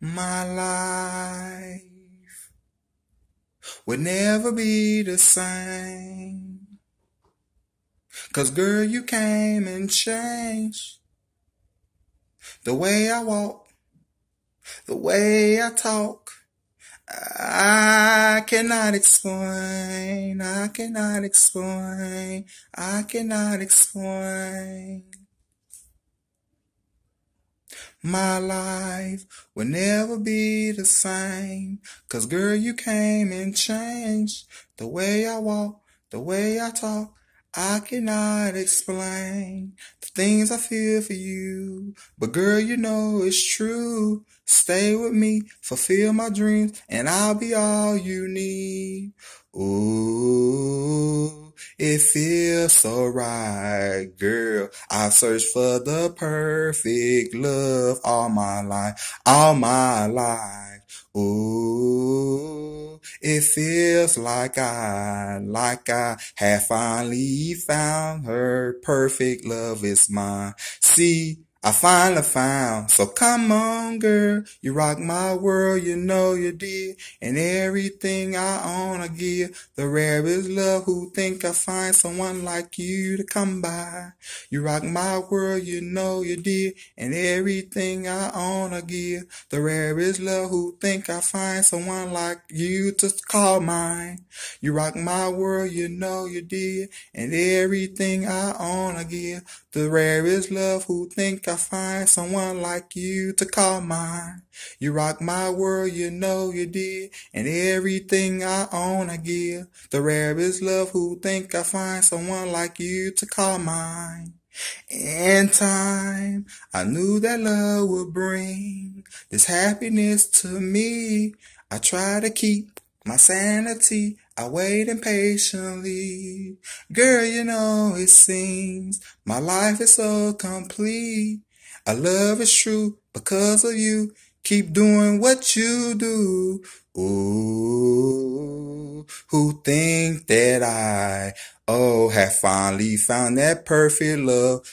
my life would never be the same. Cause girl, you came and changed the way I walk, the way I talk. I cannot explain, I cannot explain, I cannot explain. My life will never be the same. Cause girl, you came and changed the way I walk, the way I talk. I cannot explain the things I feel for you. But girl, you know it's true. Stay with me, fulfill my dreams, and I'll be all you need. Ooh. It feels so right, girl. I searched for the perfect love all my life, all my life. Ooh, it feels like I, like I have finally found her. Perfect love is mine. See, I finally found. So come on, girl. You rock my world. You know you did. And everything I own, I give. The rarest love who think I find someone like you to come by. You rock my world. You know you did. And everything I own, I give. The rarest love who think I find someone like you to call mine. You rock my world. You know you did. And everything I own, I give. The rarest love who think I find someone like you to call mine. You rock my world, you know you did, and everything I own I give. The rarest love who think I find someone like you to call mine. In time, I knew that love would bring this happiness to me. I try to keep my sanity. I wait impatiently. Girl, you know it seems my life is so complete. Our love is true because of you. Keep doing what you do. Ooh, who think that I, oh, have finally found that perfect love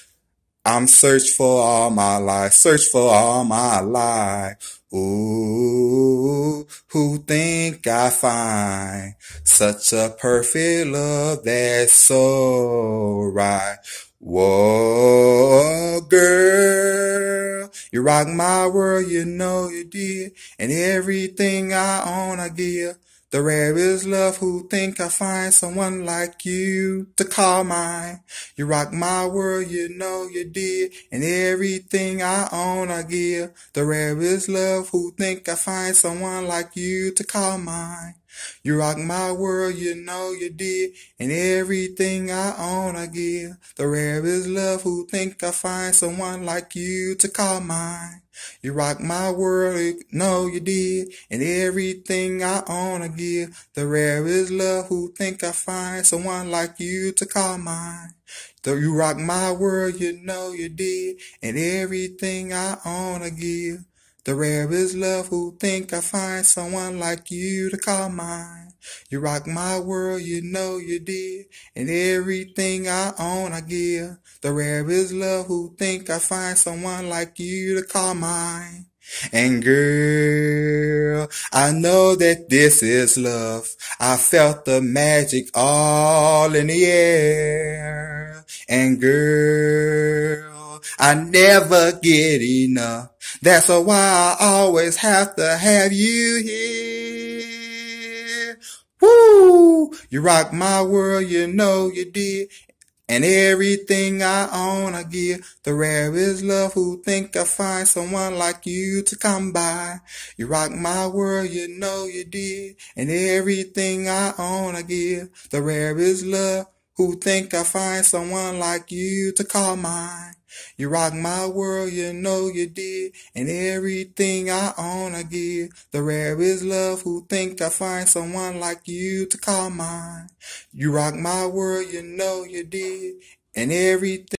I'm searched for all my life, searched for all my life. Ooh, who think I find such a perfect love that's so right? Whoa, girl, you rock my world, you know you did, and everything I own I give. The rare is love who think I find someone like you to call mine. You rock my world, you know you did, and everything I own I give. The rare is love who think I find someone like you to call mine. You rock my world, you know you did, and everything I own I give. The rarest love who think I find someone like you to call mine. You rock my world, you know you did, and everything I own I give. The rarest love who think I find someone like you to call mine. Though you rock my world, you know you did, and everything I own I give. The rare is love who think I find someone like you to call mine. You rock my world, you know you did, and everything I own I give. The rare is love who think I find someone like you to call mine. And girl, I know that this is love. I felt the magic all in the air. And girl, I never get enough. That's why I always have to have you here. Woo! You rock my world, you know you did. And everything I own I give. The rarest love who think I find someone like you to come by. You rock my world, you know you did. And everything I own I give. The rarest love who think I find someone like you to call mine. You rock my world, you know you did, and everything I own I give. The rare is love who think I find someone like you to call mine. You rock my world, you know you did, and everything